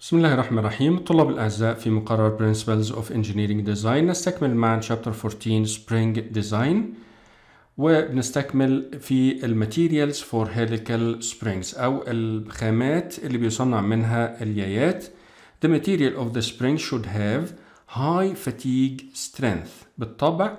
بسم الله الرحمن الرحيم الطلاب الأعزاء في مقرر Principles of Engineering Design نستكمل مع Chapter 14 Spring Design وبنستكمل في الماتيريالز فور helical springs أو الخامات اللي بيصنع منها اليايات The material of the spring should have high fatigue strength بالطبع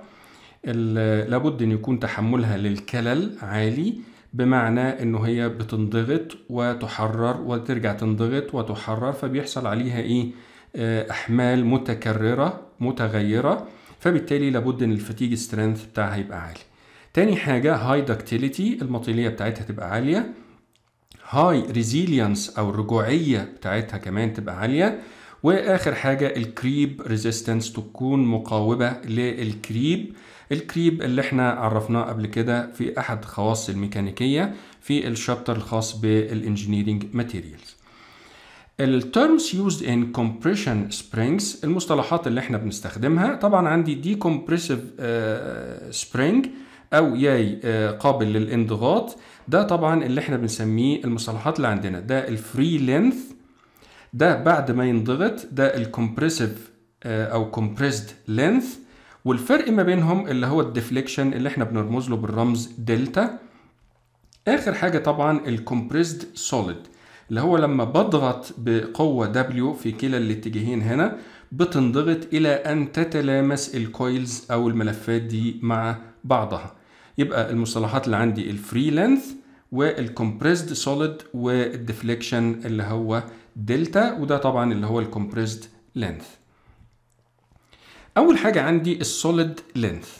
لابد أن يكون تحملها للكلل عالي بمعنى انه هي بتنضغط وتحرر وترجع تنضغط وتحرر فبيحصل عليها ايه آه، احمال متكرره متغيره فبالتالي لابد ان الفتيج سترينث بتاعها يبقى عالي تاني حاجه هاي دكتيليتي المطيليه بتاعتها تبقى عاليه هاي ريزيلينس او الرجوعيه بتاعتها كمان تبقى عاليه واخر حاجه الكريب ريزيستنس تكون مقاومه للكريب الكريب اللي احنا عرفناه قبل كده في احد خواص الميكانيكيه في الشابتر الخاص بالانجينيرنج ماتيريالز الترمز يوزد ان كومبريشن سبرينجز المصطلحات اللي احنا بنستخدمها طبعا عندي كومبريسيف سبرينج آه، او ياي آه، قابل للانضغاط ده طبعا اللي احنا بنسميه المصطلحات اللي عندنا ده الفري لينث ده بعد ما ينضغط ده الكمبريسيف آه، او كومبريسد لينث والفرق ما بينهم اللي هو الديفليكشن اللي احنا بنرمز له بالرمز دلتا اخر حاجه طبعا الكمبريسد سوليد اللي هو لما بضغط بقوه W في كلا الاتجاهين هنا بتنضغط الى ان تتلامس الكويلز او الملفات دي مع بعضها يبقى المصطلحات اللي عندي الفري لينث والكمبريسد سوليد والديفليكشن اللي هو دلتا وده طبعا اللي هو الكومبريسد لينث اول حاجه عندي السوليد لينث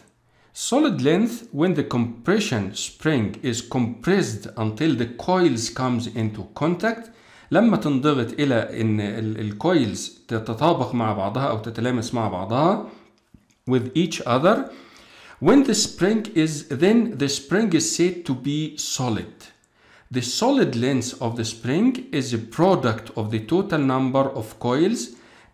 solid length when the compression spring is compressed until the coils comes into contact لما تنضغط الى ان الكويلز تتطابق مع بعضها او تتلامس مع بعضها with each other when the spring is then the spring is said to be solid The solid length of the spring is a product of the total number of coils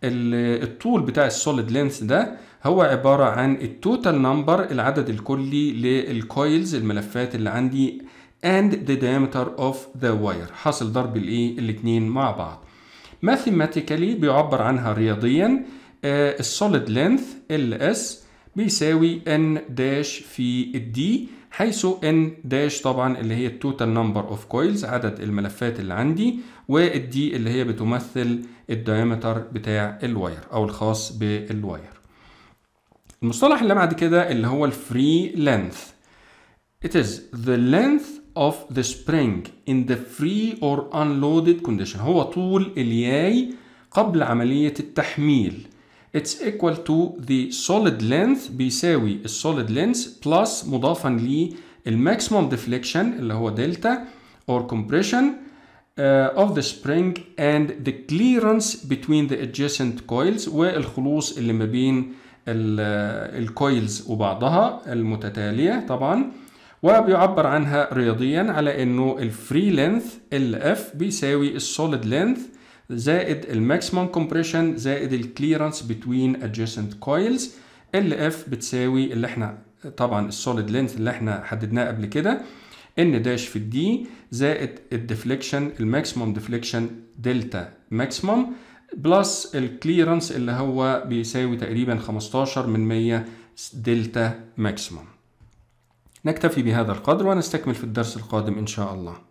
الطول بتاع السوليد لينث ده هو عبارة عن التوتال نمبر العدد الكلي للكويلز الملفات اللي عندي and the diameter of the wire حاصل ضرب الايه الاتنين مع بعض mathematically بيعبر عنها رياضيا آه، السوليد لينث ال اس بيساوي ان داش في الدي حيث ان داش طبعا اللي هي التوتال نمبر اوف كويلز عدد الملفات اللي عندي والدي اللي هي بتمثل الدايمتر بتاع الواير او الخاص بالواير المصطلح اللي بعد كده اللي هو الفري لينث it is the length of the spring in the free or unloaded condition هو طول الياي قبل عملية التحميل it's equal to the solid length بيساوي solid length plus مضافا maximum deflection اللي هو delta or compression uh, of the spring and the clearance between the adjacent coils والخلوص اللي ما بين الكويلز وبعضها المتتالية طبعا وبيعبر عنها رياضيا على انه الفري لينث اف بيساوي السوليد لينث زائد الماكسيمم كومبريشن زائد الكليرنس بتوين ادجيسنت كويلز ال اف بتساوي اللي احنا طبعا السوليد لينث اللي احنا حددناه قبل كده ان داش في الدي زائد الديفليكشن الماكسيمم ديفليكشن دلتا ماكسيمم بلس الكليرنس اللي هو بيساوي تقريبا 15 من 100 دلتا ماكسيمم نكتفي بهذا القدر ونستكمل في الدرس القادم ان شاء الله